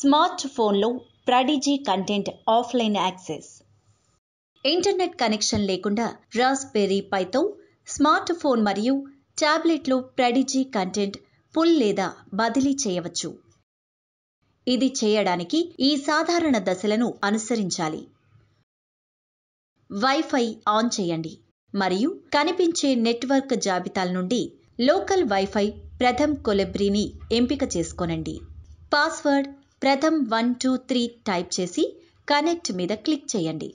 smart ఫోన్లో Prodigy content offline access internet connection లేకుండా raspberry పైతో స్మార్ట్ ఫోన్ మరియు ట్యాబ్లెట్లో ప్రడిజీ కంటెంట్ పుల్ లేదా బదిలీ చేయవచ్చు ఇది చేయడానికి ఈ సాధారణ దశలను అనుసరించాలి వైఫై ఆన్ చేయండి మరియు కనిపించే నెట్వర్క్ జాబితాల నుండి లోకల్ వైఫై ప్రథమ్ కొలెబ్రీని ఎంపిక చేసుకోనండి password Pratham one two three type చేసి కనెక్ట్ మీద క్లిక్ చేయండి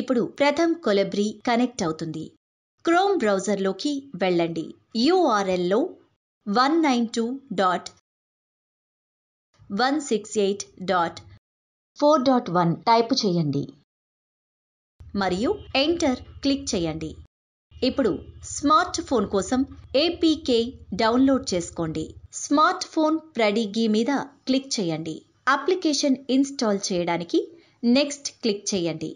ఇప్పుడు ప్రథమ్ కొలబ్రి కనెక్ట్ అవుతుంది క్రోమ్ బ్రౌజర్లోకి వెళ్ళండి యూఆర్ఎల్లో one nine two dot one six eight dot four dot one type చేయండి మరియు ఎంటర్ క్లిక్ చేయండి ఇప్పుడు స్మార్ట్ ఫోన్ కోసం ఏపీకే డౌన్లోడ్ చేసుకోండి స్మార్ట్ ఫోన్ ప్రడిగీ మీద క్లిక్ చేయండి అప్లికేషన్ ఇన్స్టాల్ చేయడానికి నెక్స్ట్ క్లిక్ చేయండి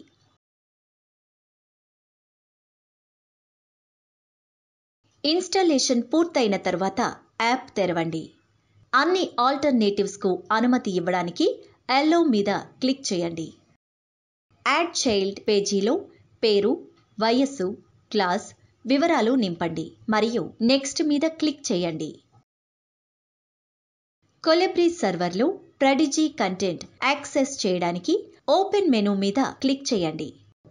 ఇన్స్టాలేషన్ పూర్తయిన తర్వాత యాప్ తెరవండి అన్ని ఆల్టర్నేటివ్స్కు అనుమతి ఇవ్వడానికి ఎల్లో మీద క్లిక్ చేయండి యాడ్ చైల్డ్ పేజీలో పేరు వయస్సు క్లాస్ వివరాలు నింపండి మరియు నెక్స్ట్ మీద క్లిక్ చేయండి కొలెబ్రి సర్వర్లో ప్రడిజీ కంటెంట్ యాక్సెస్ చేయడానికి ఓపెన్ మెనూ మీద క్లిక్ చేయండి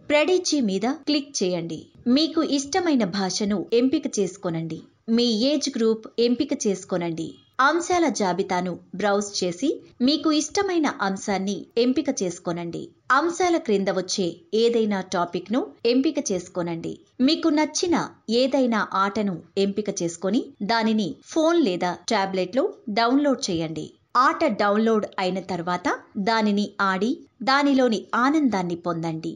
ప్రడిజీ మీద క్లిక్ చేయండి మీకు ఇష్టమైన భాషను ఎంపిక చేసుకోనండి మీ ఏజ్ గ్రూప్ ఎంపిక చేసుకోనండి అంశాల జాబితాను బ్రౌజ్ చేసి మీకు ఇష్టమైన అంశాన్ని ఎంపిక చేసుకోనండి అంశాల క్రింద వచ్చే ఏదైనా టాపిక్ను ఎంపిక చేసుకోనండి మీకు నచ్చిన ఏదైనా ఆటను ఎంపిక చేసుకొని దానిని ఫోన్ లేదా ట్యాబ్లెట్లో డౌన్లోడ్ చేయండి ఆట డౌన్లోడ్ అయిన తర్వాత దానిని ఆడి దానిలోని ఆనందాన్ని పొందండి